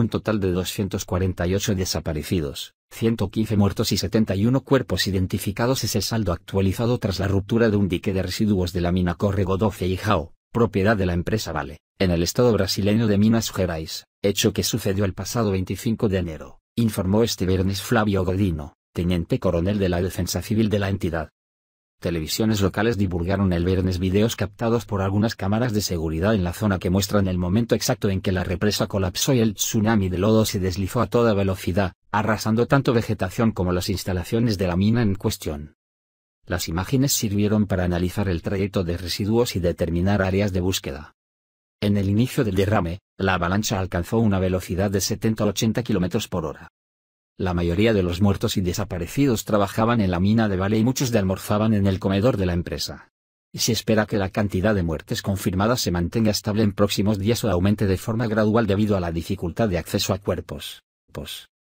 un total de 248 desaparecidos, 115 muertos y 71 cuerpos identificados es el saldo actualizado tras la ruptura de un dique de residuos de la mina Corrego 12 y Jao, propiedad de la empresa Vale, en el estado brasileño de Minas Gerais, hecho que sucedió el pasado 25 de enero, informó este viernes Flavio Godino, teniente coronel de la Defensa Civil de la entidad televisiones locales divulgaron el viernes videos captados por algunas cámaras de seguridad en la zona que muestran el momento exacto en que la represa colapsó y el tsunami de lodo se deslizó a toda velocidad, arrasando tanto vegetación como las instalaciones de la mina en cuestión. Las imágenes sirvieron para analizar el trayecto de residuos y determinar áreas de búsqueda. En el inicio del derrame, la avalancha alcanzó una velocidad de 70 a 80 km por hora. La mayoría de los muertos y desaparecidos trabajaban en la mina de Vale y muchos de almorzaban en el comedor de la empresa. Se espera que la cantidad de muertes confirmadas se mantenga estable en próximos días o aumente de forma gradual debido a la dificultad de acceso a cuerpos.